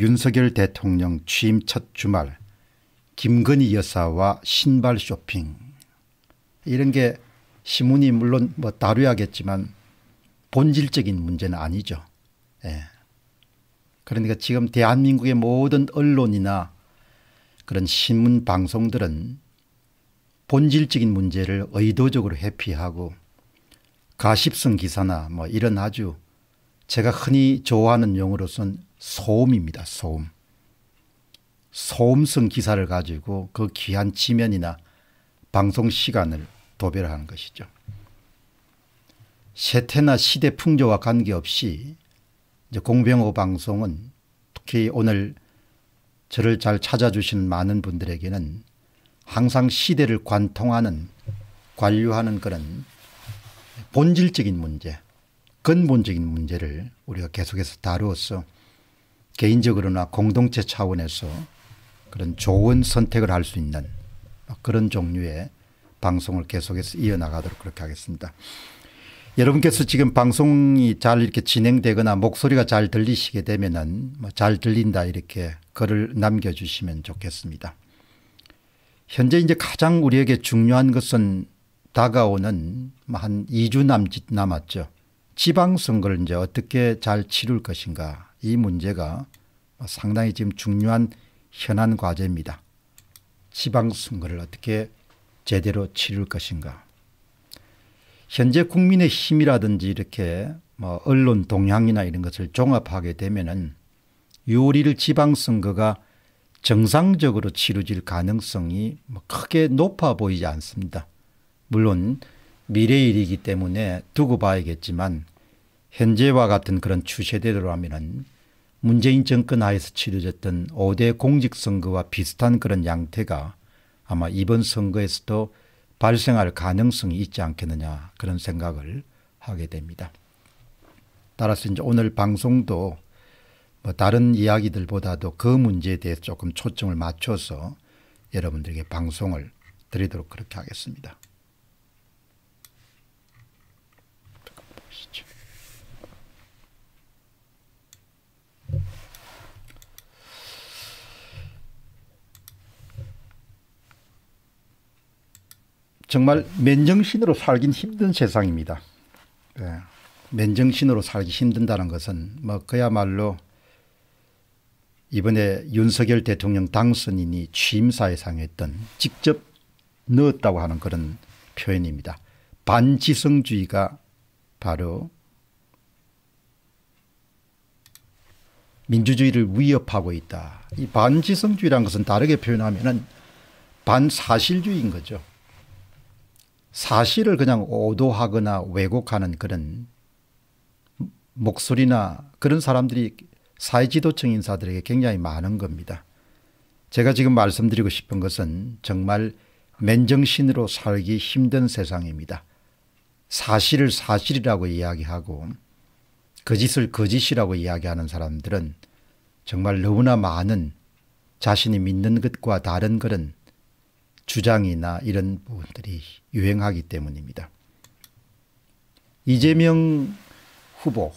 윤석열 대통령 취임 첫 주말 김건희 여사와 신발 쇼핑 이런 게 신문이 물론 뭐 다루야겠지만 본질적인 문제는 아니죠. 예. 그러니까 지금 대한민국의 모든 언론이나 그런 신문 방송들은 본질적인 문제를 의도적으로 회피하고 가십성 기사나 뭐 이런 아주 제가 흔히 좋아하는 용어로선 소음입니다. 소음. 소음성 기사를 가지고 그 귀한 지면이나 방송 시간을 도배하는 것이죠. 세태나 시대 풍조와 관계없이 공병호 방송은 특히 오늘 저를 잘찾아주시 많은 분들에게는 항상 시대를 관통하는 관료하는 그런 본질적인 문제 근본적인 문제를 우리가 계속해서 다루어 개인적으로나 공동체 차원에서 그런 좋은 선택을 할 수 있는 그런 종류의 방송을 계속해서 이어나가도록 그렇게 하겠습니다. 여러분께서 지금 방송이 잘 이렇게 진행되거나 목소리가 잘 들리시게 되면은 뭐 잘 들린다 이렇게 글을 남겨주시면 좋겠습니다. 현재 이제 가장 우리에게 중요한 것은 다가오는 뭐 한 2주 남짓 남았죠. 지방선거를 이제 어떻게 잘 치룰 것인가 이 문제가 상당히 지금 중요한 현안 과제입니다. 지방선거를 어떻게 제대로 치를 것인가. 현재 국민의 힘이라든지 이렇게 뭐 언론 동향이나 이런 것을 종합하게 되면은 6월 지방선거가 정상적으로 치루질 가능성이 뭐 크게 높아 보이지 않습니다. 물론 미래일이기 때문에 두고 봐야겠지만 현재와 같은 그런 추세대로 하면 문재인 정권 하에서 치러졌던 5대 공직선거와 비슷한 그런 양태가 아마 이번 선거에서도 발생할 가능성이 있지 않겠느냐 그런 생각을 하게 됩니다. 따라서 이제 오늘 방송도 뭐 다른 이야기들보다도 그 문제에 대해서 조금 초점을 맞춰서 여러분들에게 방송을 드리도록 그렇게 하겠습니다. 보시죠. 정말 맨정신으로 살긴 힘든 세상입니다. 예. 맨정신으로 살기 힘든다는 것은 뭐 그야말로 이번에 윤석열 대통령 당선인이 취임사에상 했던 직접 넣었다고 하는 그런 표현입니다. 반지성주의가 바로 민주주의를 위협하고 있다. 이 반지성주의란 것은 다르게 표현하면 반사실주의인 거죠. 사실을 그냥 오도하거나 왜곡하는 그런 목소리나 그런 사람들이 사회지도층 인사들에게 굉장히 많은 겁니다. 제가 지금 말씀드리고 싶은 것은 정말 맨정신으로 살기 힘든 세상입니다. 사실을 사실이라고 이야기하고 거짓을 그 거짓이라고 그 이야기하는 사람들은 정말 너무나 많은 자신이 믿는 것과 다른 그런 주장이나 이런 부분들이 유행하기 때문입니다. 이재명 후보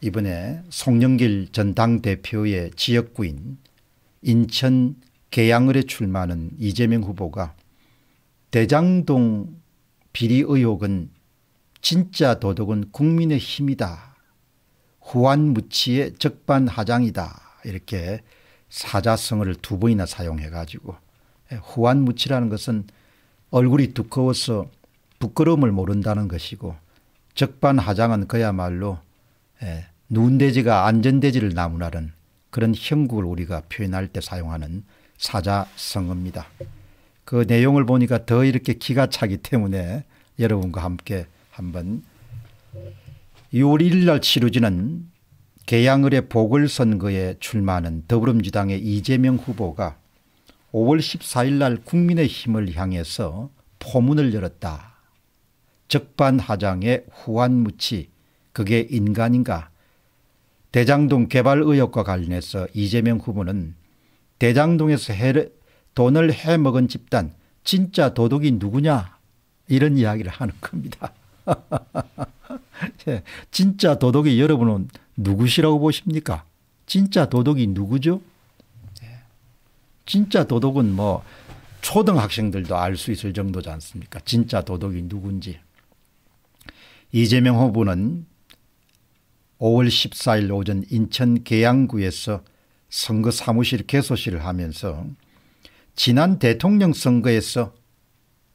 이번에 송영길 전 당대표의 지역구인 인천 계양을에 출마하는 이재명 후보가 대장동 비리 의혹은 진짜 도덕은 국민의 힘이다. 후한무치의 적반하장이다. 이렇게 사자성어를 두 번이나 사용해 가지고 후환무치라는 예, 것은 얼굴이 두꺼워서 부끄러움을 모른다는 것이고 적반하장은 그야말로 예, 누운대지가 안전대지를 나무라는 그런 형국을 우리가 표현할 때 사용하는 사자성어입니다. 그 내용을 보니까 더 이렇게 기가 차기 때문에 여러분과 함께 한번 6월 1일 날 치루지는 개양을의 보궐선거에 출마하는 더불어민주당의 이재명 후보가 5월 14일 날 국민의힘을 향해서 포문을 열었다. 적반하장의 후한무치 그게 인간인가 대장동 개발 의혹과 관련해서 이재명 후보는 대장동에서 해를, 돈을 해먹은 집단 진짜 도둑이 누구냐 이런 이야기를 하는 겁니다. 예, 진짜 도둑이 여러분은 누구시라고 보십니까? 진짜 도둑이 누구죠? 진짜 도덕은 뭐 초등학생들도 알 수 있을 정도지 않습니까? 진짜 도덕이 누군지. 이재명 후보는 5월 14일 오전 인천 계양구에서 선거 사무실 개소식을 하면서 지난 대통령 선거에서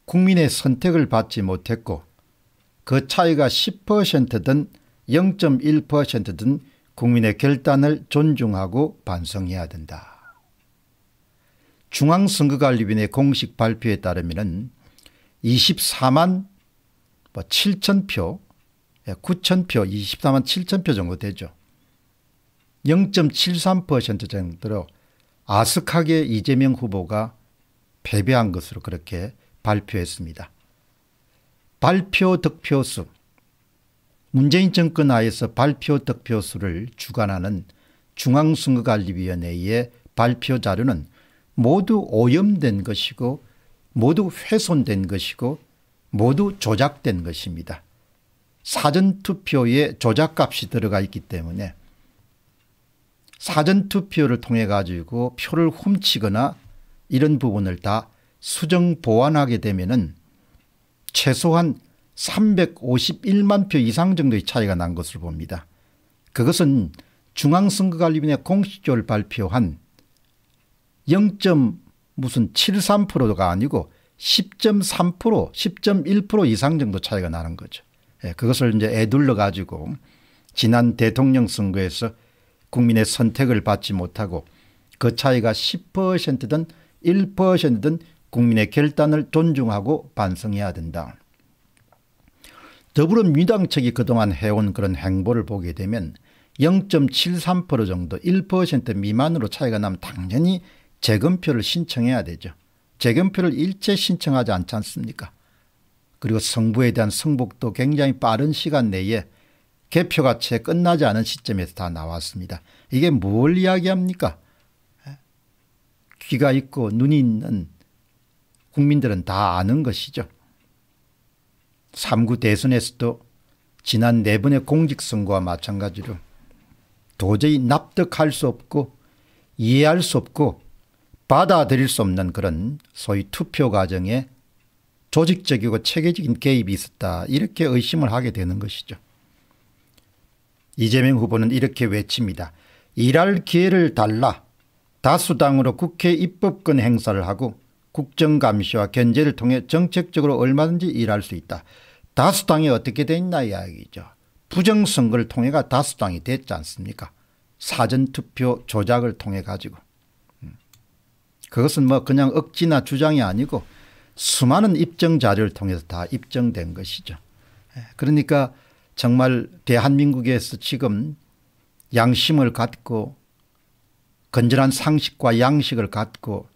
국민의 선택을 받지 못했고 그 차이가 10%든 0.1%든 국민의 결단을 존중하고 반성해야 된다. 중앙선거관리위원회 공식 발표에 따르면 24만 7천표 뭐 9천표 예, 24만 7천표 정도 되죠. 0.73% 정도로 아득하게 이재명 후보가 패배한 것으로 그렇게 발표했습니다. 발표 득표수 문재인 정권 하에서 발표 득표수를 주관하는 중앙선거관리위원회의 발표 자료는 모두 오염된 것이고 모두 훼손된 것이고 모두 조작된 것입니다. 사전투표에 조작값이 들어가 있기 때문에 사전투표를 통해 가지고 표를 훔치거나 이런 부분을 다 수정 보완하게 되면은 최소한 351만 표 이상 정도의 차이가 난것으 봅니다. 그것은 중앙선거관리위원회 공식적으로 발표한 0. 무슨 73%가 아니고 10.3% 10.1% 이상 정도 차이가 나는 거죠. 예, 그것을 이제 애둘러 가지고 지난 대통령 선거에서 국민의 선택을 받지 못하고 그 차이가 10%든 1%든 국민의 결단을 존중하고 반성해야 된다. 더불어민주당 측이 그동안 해온 그런 행보를 보게 되면 0.73% 정도 1% 미만으로 차이가 나면 당연히 재검표를 신청해야 되죠. 재검표를 일체 신청하지 않지 않습니까? 그리고 성부에 대한 성복도 굉장히 빠른 시간 내에 개표가 채 끝나지 않은 시점에서 다 나왔습니다. 이게 뭘 이야기합니까? 귀가 있고 눈이 있는 국민들은 다 아는 것이죠. 3구 대선에서도 지난 네 번의 공직선거와 마찬가지로 도저히 납득할 수 없고 이해할 수 없고 받아들일 수 없는 그런 소위 투표 과정에 조직적이고 체계적인 개입이 있었다 이렇게 의심을 하게 되는 것이죠. 이재명 후보는 이렇게 외칩니다. 일할 기회를 달라 다수당으로 국회 입법권 행사를 하고 국정감시와 견제를 통해 정책적으로 얼마든지 일할 수 있다. 다수당이 어떻게 됐나 이야기죠. 부정선거를 통해가 다수당이 됐지 않습니까 사전투표 조작을 통해 가지고. 그것은 뭐 그냥 억지나 주장이 아니고 수많은 입증 자료를 통해서 다 입증된 것이죠. 예, 그러니까 정말 대한민국에서 지금 양심을 갖고 건전한 상식과 양식을 갖고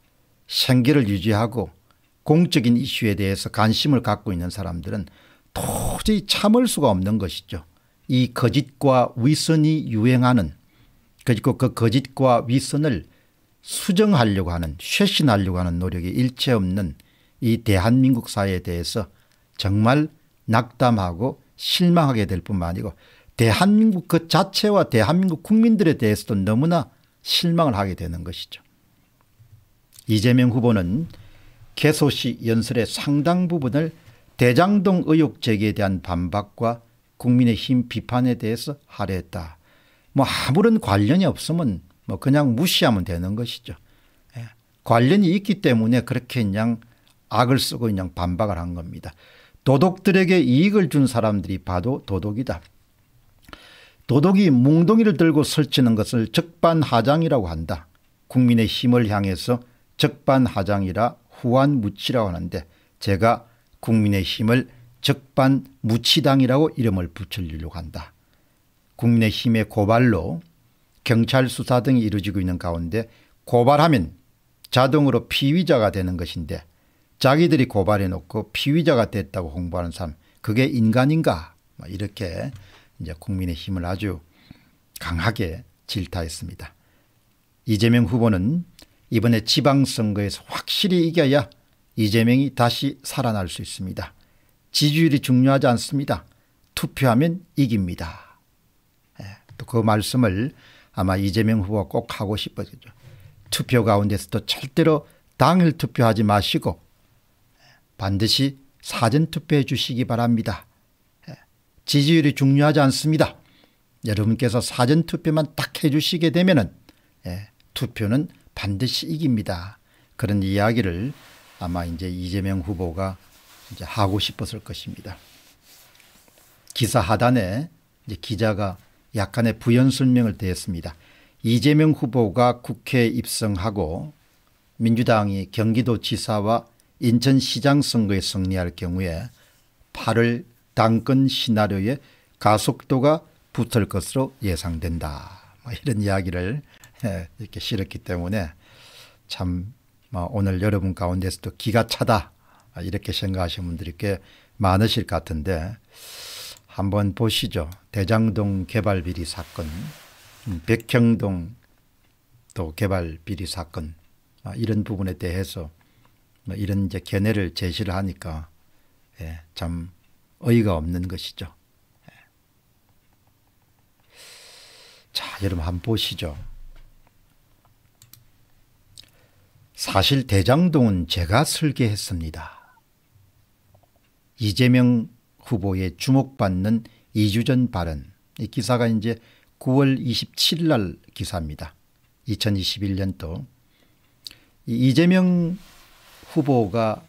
생계를 유지하고 공적인 이슈에 대해서 관심을 갖고 있는 사람들은 도저히 참을 수가 없는 것이죠. 이 거짓과 위선이 유행하는 그리고 그 거짓과 위선을 수정하려고 하는 쇄신하려고 하는 노력이 일체 없는 이 대한민국 사회에 대해서 정말 낙담하고 실망하게 될 뿐만 아니고 대한민국 그 자체와 대한민국 국민들에 대해서도 너무나 실망을 하게 되는 것이죠. 이재명 후보는 개소시 연설의 상당 부분을 대장동 의혹 제기에 대한 반박과 국민의힘 비판에 대해서 할애했다. 뭐 아무런 관련이 없으면 뭐 그냥 무시하면 되는 것이죠. 예. 관련이 있기 때문에 그렇게 그냥 악을 쓰고 그냥 반박을 한 겁니다. 도둑들에게 이익을 준 사람들이 봐도 도둑이다. 도둑이 뭉둥이를 들고 설치는 것을 적반하장이라고 한다. 국민의 힘을 향해서 적반하장이라 후한무치라고 하는데 제가 국민의 힘을 적반무치당이라고 이름을 붙이려고 한다. 국민의 힘의 고발로 경찰 수사 등이 이루어지고 있는 가운데 고발하면 자동으로 피의자가 되는 것인데 자기들이 고발해 놓고 피의자가 됐다고 홍보하는 사람 그게 인간인가 이렇게 이제 국민의 힘을 아주 강하게 질타했습니다. 이재명 후보는 이번에 지방선거에서 확실히 이겨야 이재명이 다시 살아날 수 있습니다. 지지율이 중요하지 않습니다. 투표하면 이깁니다. 예, 또그 말씀을 아마 이재명 후보가 꼭 하고 싶어지죠. 투표 가운데서도 절대로 당일 투표하지 마시고 반드시 사전 투표해 주시기 바랍니다. 예, 지지율이 중요하지 않습니다. 여러분께서 사전 투표만 딱 해주시게 되면은 예, 투표는 반드시 이깁니다. 그런 이야기를 아마 이제 이재명 후보가 이제 하고 싶었을 것입니다. 기사 하단에 이제 기자가 약간의 부연 설명을 드렸습니다. 이재명 후보가 국회에 입성하고 민주당이 경기도지사와 인천시장 선거에 승리할 경우에 8월 당권 시나리오에 가속도가 붙을 것으로 예상된다. 뭐 이런 이야기를 예, 이렇게 실었기 때문에 참 뭐 오늘 여러분 가운데서도 기가 차다 이렇게 생각하시는 분들이 꽤 많으실 것 같은데 한번 보시죠. 대장동 개발 비리 사건, 음, 백형동 또 개발 비리 사건 아, 이런 부분에 대해서 뭐 이런 이제 견해를 제시를 하니까 예, 참 어이가 없는 것이죠. 예. 자, 여러분 한번 보시죠. 사실 대장동은 제가 설계했습니다. 이재명 후보에 주목받는 2주 전 발언. 이 기사가 이제 9월 27일 날 기사입니다. 2021년도. 이재명 후보가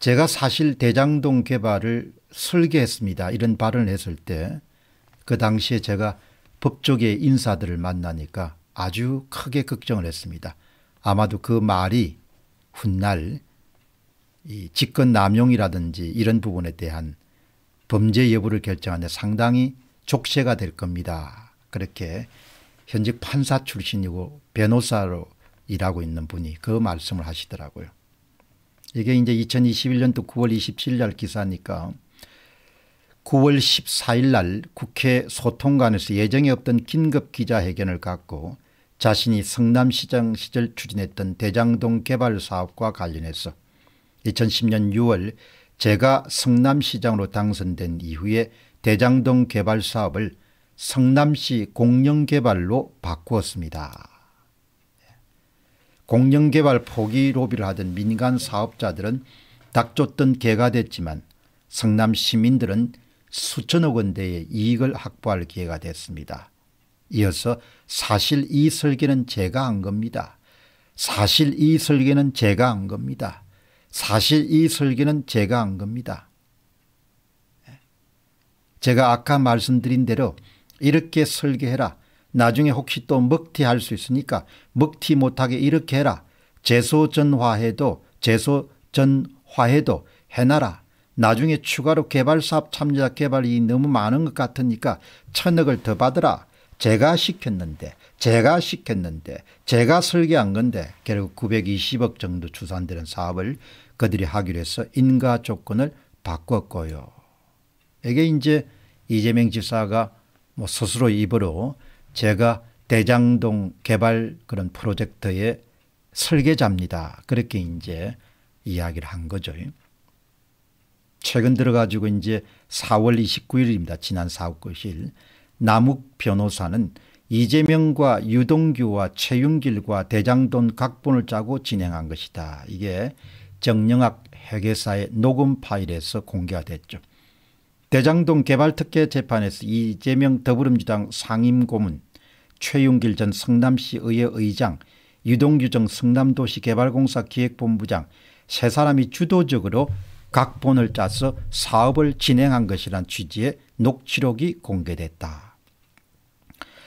제가 사실 대장동 개발을 설계했습니다. 이런 발언을 했을 때 그 당시에 제가 법조계 인사들을 만나니까 아주 크게 걱정을 했습니다. 아마도 그 말이 훗날 이 직권 남용이라든지 이런 부분에 대한 범죄 여부를 결정하는데 상당히 족쇄가 될 겁니다. 그렇게 현직 판사 출신이고 변호사로 일하고 있는 분이 그 말씀을 하시더라고요. 이게 이제 2021년도 9월 27일 날 기사니까 9월 14일 날 국회 소통관에서 예정에 없던 긴급 기자회견을 갖고 자신이 성남시장 시절 추진했던 대장동 개발 사업과 관련해서 2010년 6월 제가 성남시장으로 당선된 이후에 대장동 개발 사업을 성남시 공영개발로 바꾸었습니다. 공영개발 포기 로비를 하던 민간 사업자들은 닥쳤던 개가 됐지만 성남 시민들은 수천억 원대의 이익을 확보할 기회가 됐습니다. 이어서 사실 이 설계는 제가 한 겁니다. 사실 이 설계는 제가 한 겁니다. 사실 이 설계는 제가 한 겁니다. 제가 아까 말씀드린 대로 이렇게 설계해라. 나중에 혹시 또 먹튀할 수 있으니까 먹튀 못하게 이렇게 해라. 재소전화해도 재소전화해도 해놔라. 나중에 추가로 개발사업 참여자 개발이 너무 많은 것 같으니까 천억을 더 받으라. 제가 시켰는데 제가 시켰는데 제가 설계한 건데 결국 920억 정도 추산되는 사업을 그들이 하기로 해서 인가 조건을 바꿨고요. 이게 이제 이재명 지사가 뭐 스스로 입으로 제가 대장동 개발 그런 프로젝트의 설계자입니다. 그렇게 이제 이야기를 한 거죠. 최근 들어가지고 이제 4월 29일입니다. 지난 4월 9일 남욱 변호사는 이재명과 유동규와 최윤길과 대장돈 각본을 짜고 진행한 것이다. 이게 정영학 회계사의 녹음 파일에서 공개가 됐죠. 대장동 개발특혜 재판에서 이재명 더불어민주당 상임고문 최윤길 전 성남시의회 의장 유동규 전 성남도시개발공사 기획본부장 세 사람이 주도적으로 각본을 짜서 사업을 진행한 것이란 취지의 녹취록이 공개됐다.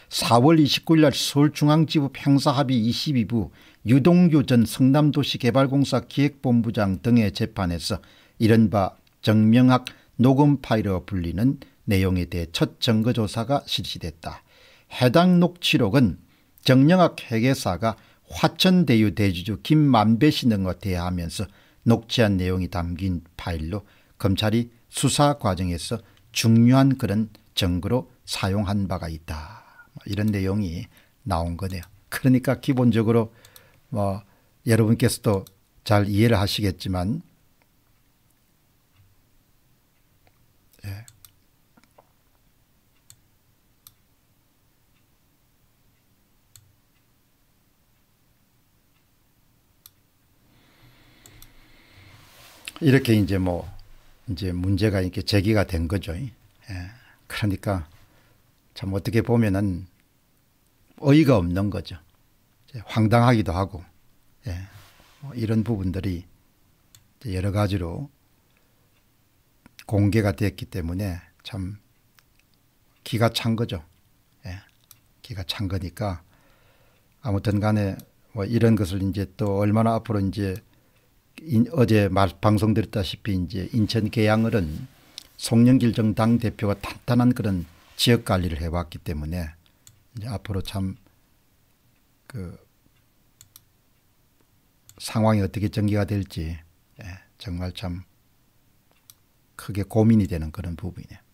4월 29일 날 서울중앙지법 행사합의 22부 유동규 전 성남도시개발공사 기획본부장 등의 재판에서 이른바 정명학 녹음 파일로 불리는 내용에 대해 첫 증거조사가 실시됐다. 해당 녹취록은 정명학 회계사가 화천대유 대주주 김만배 씨 등과 대화하면서 녹취한 내용이 담긴 파일로 검찰이 수사 과정에서 중요한 그런 증거로 사용한 바가 있다. 이런 내용이 나온 거네요. 그러니까 기본적으로 뭐 여러분께서도 잘 이해를 하시겠지만 예. 이렇게 이제 뭐 이제 문제가 이렇게 제기가 된 거죠. 예. 그러니까 참 어떻게 보면은 어이가 없는 거죠. 황당하기도 하고 예. 뭐 이런 부분들이 여러 가지로 공개가 됐기 때문에 참 기가 찬 거죠. 예. 기가 찬 거니까 아무튼 간에 뭐 이런 것을 이제 또 얼마나 앞으로 이제 인, 어제 말, 방송드렸다시피 이제 인천 계양을은 송영길 정당 대표가 탄탄한 그런 지역 관리를 해왔기 때문에 이제 앞으로 참 그 상황이 어떻게 전개가 될지 예, 정말 참 크게 고민이 되는 그런 부분이네요.